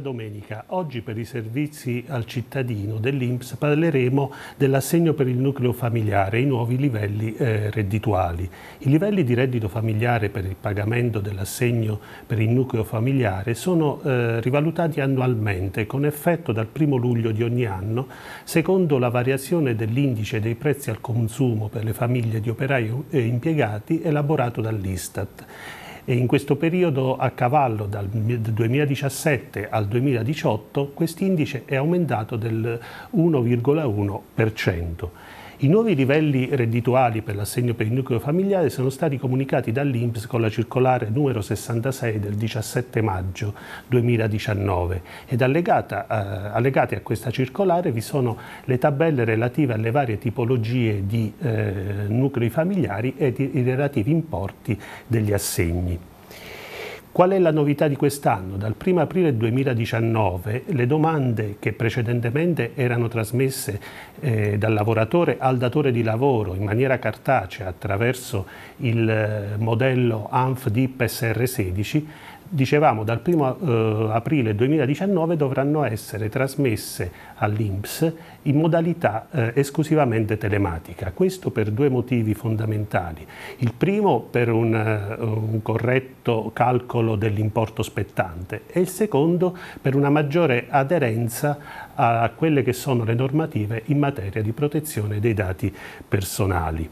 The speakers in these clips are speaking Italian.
Buona domenica. Oggi per i servizi al cittadino dell'Inps parleremo dell'assegno per il nucleo familiare e i nuovi livelli eh, reddituali. I livelli di reddito familiare per il pagamento dell'assegno per il nucleo familiare sono eh, rivalutati annualmente con effetto dal 1 luglio di ogni anno secondo la variazione dell'indice dei prezzi al consumo per le famiglie di operai e eh, impiegati elaborato dall'Istat e in questo periodo a cavallo dal 2017 al 2018 quest'indice è aumentato del 1,1%. I nuovi livelli reddituali per l'assegno per il nucleo familiare sono stati comunicati dall'Inps con la circolare numero 66 del 17 maggio 2019 ed allegata, eh, allegate a questa circolare vi sono le tabelle relative alle varie tipologie di eh, nuclei familiari e i relativi importi degli assegni. Qual è la novità di quest'anno? Dal 1 aprile 2019 le domande che precedentemente erano trasmesse eh, dal lavoratore al datore di lavoro in maniera cartacea attraverso il eh, modello ANF DIP SR16 dicevamo dal 1 eh, aprile 2019 dovranno essere trasmesse all'INPS in modalità eh, esclusivamente telematica. Questo per due motivi fondamentali. Il primo per un, eh, un corretto calcolo dell'importo spettante e il secondo per una maggiore aderenza a quelle che sono le normative in materia di protezione dei dati personali.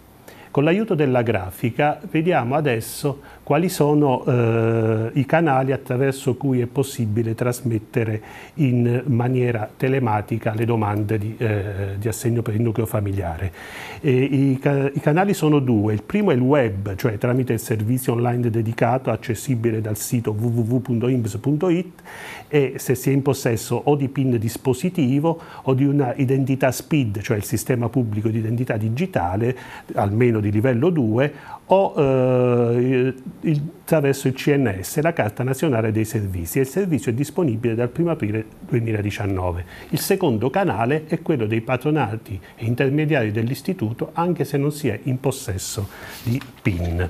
Con l'aiuto della grafica vediamo adesso quali sono eh, i canali attraverso cui è possibile trasmettere in maniera telematica le domande di, eh, di assegno per il nucleo familiare. I, i, canali sono due, il primo è il web, cioè tramite il servizio online dedicato accessibile dal sito www.imbs.it e se si è in possesso o di PIN dispositivo o di una identità SPID, cioè il sistema pubblico di identità digitale, almeno di di livello 2 o eh, il, attraverso il CNS, la Carta Nazionale dei Servizi. Il servizio è disponibile dal 1 aprile 2019. Il secondo canale è quello dei patronati e intermediari dell'Istituto, anche se non si è in possesso di PIN.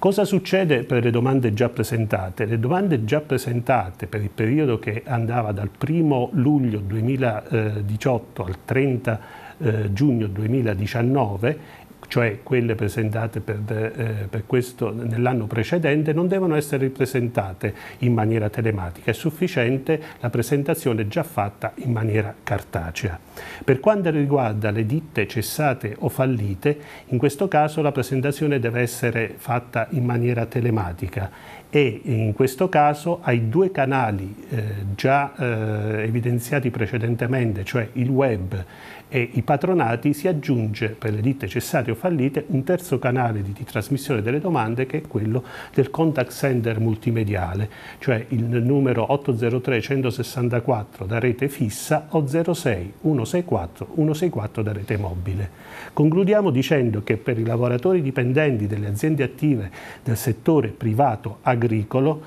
Cosa succede per le domande già presentate? Le domande già presentate per il periodo che andava dal 1 luglio 2018 al 30 eh, giugno 2019 cioè quelle presentate eh, nell'anno precedente, non devono essere ripresentate in maniera telematica, è sufficiente la presentazione già fatta in maniera cartacea. Per quanto riguarda le ditte cessate o fallite, in questo caso la presentazione deve essere fatta in maniera telematica e in questo caso ai due canali eh, già eh, evidenziati precedentemente, cioè il web e i patronati, si aggiunge per le ditte cessate o fallite un terzo canale di, di trasmissione delle domande che è quello del contact center multimediale, cioè il numero 803 164 da rete fissa o 06 164 164 da rete mobile. Concludiamo dicendo che per i lavoratori dipendenti delle aziende attive del settore privato agricolo agricolo,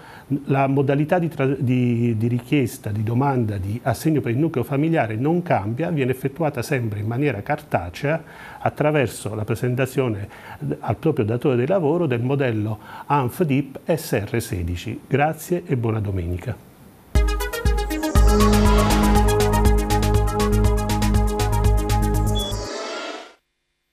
la modalità di, di, di, richiesta, di domanda di assegno per il nucleo familiare non cambia, viene effettuata sempre in maniera cartacea attraverso la presentazione al proprio datore di lavoro del modello ANFDIP SR16. Grazie e buona domenica.